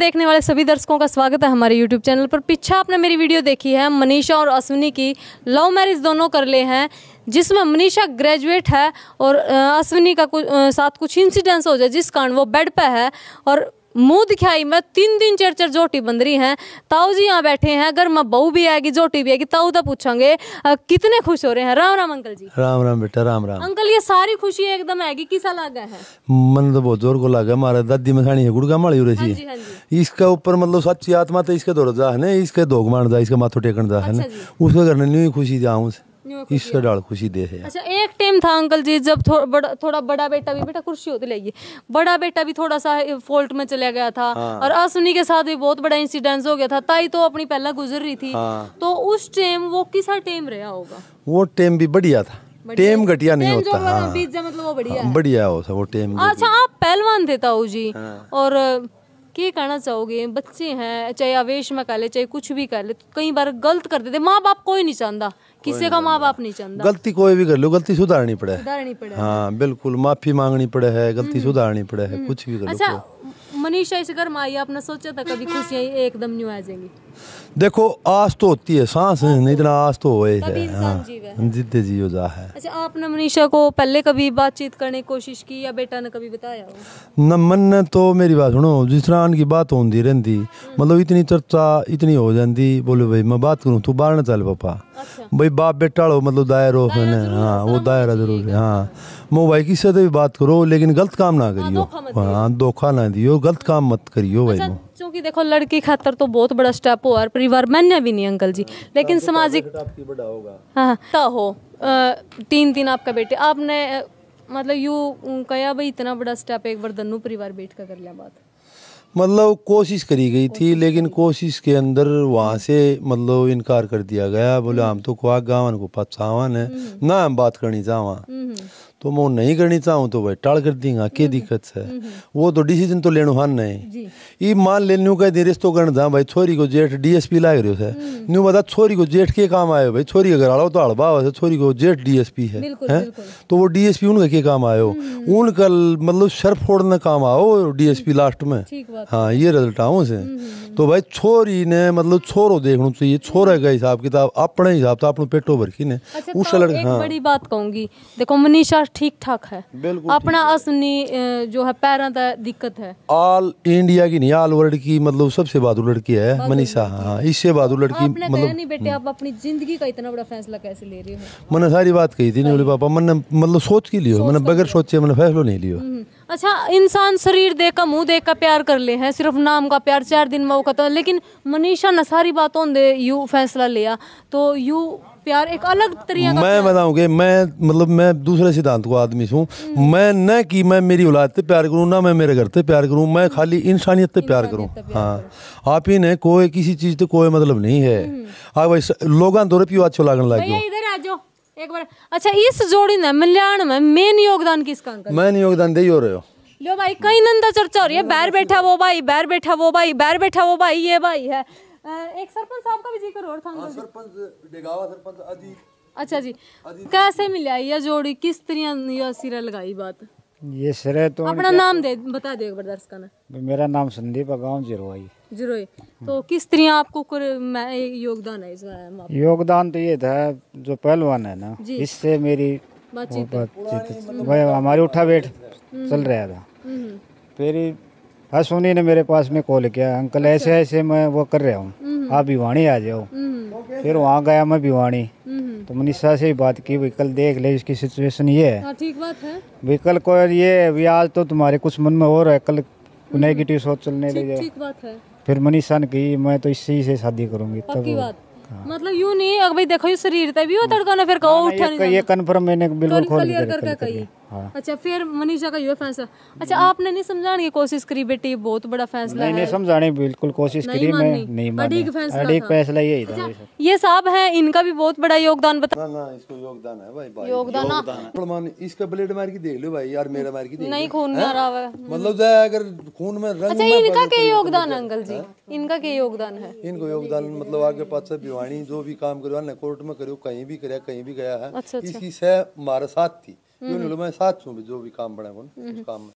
देखने वाले सभी दर्शकों का स्वागत है हमारे YouTube चैनल पर पीछा आपने मेरी वीडियो देखी है मनीषा और अश्विनी की लव मैरिज दोनों कर ले हैं जिसमें मनीषा ग्रेजुएट है और अश्विनी का कुछ साथ कुछ इंसिडेंस हो जाए जिस कारण वो बेड पर है और मुंह दिखाई मैं तीन दिन चार चार जोटी बंद रही है ताऊ जी यहाँ बैठे हैं अगर मैं बहू भी आएगी जोटी भी आएगी ताऊ तो पूछांगे कितने खुश हो रहे हैं राम राम अंकल जी राम राम बेटा राम राम अंकल ये सारी खुशी एकदम आएगी किस लागा है मन तो बहुत जोर को लागा हमारे दादी मसानी है गुड़गा माड़ी हो रही है हाँ हाँ इसका ऊपर मतलब सच्ची आत्मा तो इसके दौड़ जा है ना इसके दोग मार जा इसका माथो टेकन जा है ना अच्छा उसके करने नहीं खुशी जाऊँ ईश्वर डाल खुशी दे है अच्छा एक टाइम था अंकल जी जब थो, बड़ा, थोड़ा बड़ा बेटा भी बेटा कुर्सी होती लगी बड़ा बेटा भी थोड़ा सा फॉल्ट में चला गया था हाँ। और असुनी के साथ भी बहुत बड़ा इंसिडेंस हो गया था ताई तो अपनी पहला गुजर रही थी हाँ। तो उस टाइम वो किसा टाइम रहा होगा वो टाइम भी बढ़िया था टेम घटिया नहीं होता हाँ। मतलब वो बढ़िया हाँ, बढ़िया हो था वो टेम अच्छा आप पहलवान थे ताऊ जी हाँ। और क्या कहना चाहोगे बच्चे हैं चाहे आवेश में कह ले चाहे कुछ भी कह ले तो कई बार गलत कर देते माँ बाप कोई नहीं चाहता किसी का माँ बाप नहीं चाहता गलती कोई भी कर लो गलती सुधारनी पड़े सुधारनी पड़े हाँ बिल्कुल माफी मांगनी पड़े है गलती हम्म। सुधारनी पड़े है हम्म। कुछ भी कर अच्छा मनीषा इस घर में आपने सोचा था कभी खुशियाँ एकदम न्यू आ जाएंगी देखो आस तो होती है सांस इतना तो आस तो होए हाँ, जिद्दे जियो जा है अच्छा आपने मनीषा को पहले कभी बातचीत करने की कोशिश की या बेटा ने कभी बताया न मन तो मेरी बात सुनो जिस तरह की बात होती रहती हम्म। मतलब इतनी चर्चा इतनी हो जाती बोले भाई मैं बात करूँ तू बाहर ना चल पापा अच्छा। भाई बाप बेटा लो मतलब दायर हो हाँ, हाँ वो दायरा जरूर हाँ मैं भाई किसी से भी बात करो लेकिन गलत काम ना हाँ, करियो हाँ धोखा ना दियो गलत गलत काम मत करियो भाई क्योंकि अच्छा, देखो लड़की खातर तो बहुत बड़ा स्टेप हुआ परिवार मैंने भी नहीं अंकल जी हाँ, तो लेकिन सामाजिक हाँ, हाँ। हो तीन दिन आपका बेटे आपने मतलब यू कया भाई इतना बड़ा स्टेप एक बार दन्नू परिवार बैठ कर कर लिया बात मतलब कोशिश करी गई थी लेकिन कोशिश के अंदर वहाँ से मतलब इनकार कर दिया गया बोले हम हम्म। तो खुआ गावन को पछावन है हम्म। ना हम बात करनी चाहवा हम्म, तो मैं नहीं करनी चाहूँ तो भाई टाल कर देंगे क्या हम्म, दिक्कत है हम्म, हम्म। वो तो डिसीजन तो लेनो हान नहीं ये मान ले न्यू कह दे रिश्तों करना था भाई छोरी को जेठ डीएसपी लाग रहे है न्यू बता छोरी को जेठ के काम आयो भाई छोरी अगर आओ तो अड़बा हो छोरी को जेठ डीएसपी है, तो वो डीएसपी उनका के काम आयो उनका मतलब सर फोड़ने काम आओ डीएसपी लास्ट में हाँ ये रिजल्ट आओ से तो भाई छोरी ने मतलब छोरो देखना चाहिए छोरे का हिसाब किताब अपने हिसाब तो अपने पेटो भर की ने अच्छा, उस तो लड़का हाँ बड़ी बात कहूंगी देखो मनीषा ठीक ठाक है अपना असनी जो है पैरों का दिक्कत है ऑल इंडिया की नहीं ऑल वर्ल्ड की मतलब सबसे बहादुर लड़की है मनीषा हाँ इससे बहादुर लड़की मतलब नहीं बेटे हम्म। आप अपनी जिंदगी का इतना बड़ा फैसला कैसे ले रहे हो मैंने सारी बात कही थी बोले पापा मैंने मतलब सोच के लियो मैंने बगैर सोचे मैंने फैसलो नहीं लियो हम्म, हम्म। अच्छा इंसान शरीर देखा मुंह देखा प्यार कर ले हैं सिर्फ नाम का प्यार चार दिन में वो खत्म लेकिन मनीषा ने सारी बातों दे यू फैसला लिया तो यू प्यार एक अलग तरीका मैं बताऊँ मैं मतलब मैं दूसरे सिद्धांत को आदमी हूँ मैं न कि मैं मेरी औलाद से प्यार करूँ ना मैं मेरे घर से प्यार करूँ मैं खाली इंसानियत से प्यार करूँ हाँ आप ही ने कोई किसी चीज़ से कोई मतलब नहीं है हम्म। आप लोग दौरे पियो अच्छो लागन एक बार अच्छा इस जोड़ी ने मलयालम में मेन योगदान किसका मैन योगदान दे हो रहे हो लो भाई कई नंदा चर्चा हो रही है बैर बैठा वो भाई बैर बैठा वो भाई बैर बैठा वो भाई ये भाई है एक सरपंच साहब का भी जिक्र और था हाँ, सरपंच डेगावा सरपंच आदि अच्छा जी कैसे मिला ये जोड़ी किस तरह या सिरा लगाई बात ये सिरे तो अपना नाम दे बता दे दर्शक ने तो मेरा नाम संदीप है गांव जिरोई जिरोई तो किस तरह आपको मैं योगदान है इसमें योगदान तो ये था जो पहलवान है ना इससे मेरी बातचीत हमारी उठा बैठ हम्म। चल रहा था हम्म। फिर हाँ सोनी ने मेरे पास में कॉल किया अंकल ऐसे अच्छा। ऐसे मैं वो कर रहा हूँ हम्म। आप भिवाणी आ जाओ हम्म। फिर वहाँ गया मैं भिवाणी हम्म। तो मनीषा से ही बात की भाई कल देख ले इसकी सिचुएशन ये है हाँ, ठीक बात है भाई कल को ये भी आज तो तुम्हारे कुछ मन में हो रहा है कल नेगेटिव सोच चलने लगे ठीक बात है फिर मनीषा ने कही मैं तो इसी से शादी करूंगी तब हाँ। मतलब यूं नहीं अगर भाई देखो ये शरीर तभी वो हाँ। तड़का ना फिर कहो उठा नहीं ये कंफर्म मैंने बिल्कुल खोल दिया करके कही हाँ। अच्छा फिर मनीषा का ये फैसला अच्छा आपने नहीं समझाने की कोशिश करी बेटी बहुत बड़ा फैसला नहीं, नहीं समझाने बिल्कुल कोशिश करी मैं नहीं अड़ीक फैसला यही था अच्छा, ये साहब है इनका भी बहुत बड़ा योगदान बता इसको योगदान है भाई भाई योगदान इसका ब्लेड मार की देख लो भाई यार मेरा मार की नहीं खून मतलब अगर खून में रंग अच्छा इनका क्या योगदान है तो अंकल जी हाँ। इनका क्या योगदान है इनको योगदान मतलब आगे पास जो भी काम करो ना कोर्ट में करो कहीं भी करो कहीं भी गया है अच्छा, अच्छा। इसी से हमारे साथ थी हम्म। मैं साथ हूँ जो भी काम बड़ा है उस हम्म। काम में